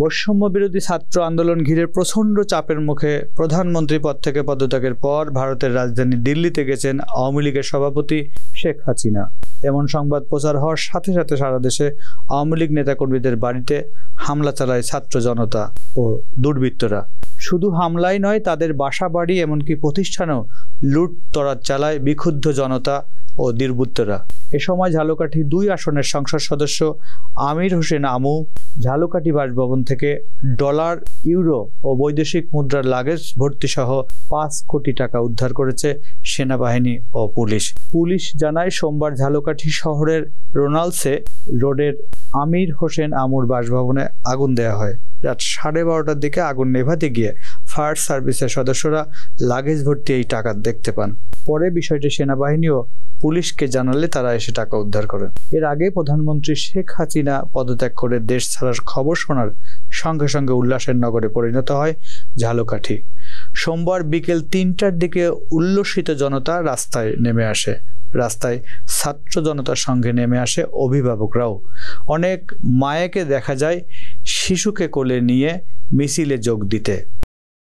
বৈষম্য বিরোধী ছাত্র আন্দোলন ঘিরে প্রচণ্ড চাপের মুখে প্রধানমন্ত্রী পদ থেকে পদত্যাগের পর ভারতের রাজধানী দিল্লিতে গেছেন আওয়ামী লীগের সভাপতি শেখ হাসিনা এমন সংবাদ প্রচার হওয়ার সাথে সাথে সারা দেশে আওয়ামী লীগ নেতাকর্মীদের বাড়িতে হামলা চালায় ছাত্র জনতা ও দুর্বৃত্তরা শুধু হামলাই নয় তাদের বাসা বাড়ি এমনকি প্রতিষ্ঠানও লুট চালায় বিক্ষুব্ধ জনতা ও দুর্বৃত্তরা এ সময় ঝালকাঠি দুই আসনের সংসদ সদস্য আমির হোসেন আমু ঝালকাঠি বাসভবন থেকে ডলার ইউরো ও বৈদেশিক মুদ্রার লাগেজ ভর্তিসহ পাঁচ কোটি টাকা উদ্ধার করেছে সেনাবাহিনী ও পুলিশ পুলিশ জানায় সোমবার ঝালকাঠি শহরের রোনালসে রোডের আমির হোসেন আমুর বাসভবনে আগুন দেয়া হয় রাত সাড়ে বারোটার দিকে আগুন নেভাতে গিয়ে ফায়ার সার্ভিসের সদস্যরা লাগেজ ভর্তি এই টাকা দেখতে পান পরে বিষয়টি সেনাবাহিনী ও পুলিশকে জানালে তারা এসে টাকা উদ্ধার করে এর আগে প্রধানমন্ত্রী শেখ হাসিনা পদত্যাগ করে দেশ ছাড়ার খবর শোনার সঙ্গে সঙ্গে উল্লাসের নগরে পরিণত হয় ঝালকাঠি সোমবার বিকেল তিনটার দিকে উল্লসিত জনতা রাস্তায় নেমে আসে রাস্তায় ছাত্র জনতার সঙ্গে নেমে আসে অভিভাবকরাও অনেক মায়াকে দেখা যায় শিশুকে কোলে নিয়ে মিছিলে যোগ দিতে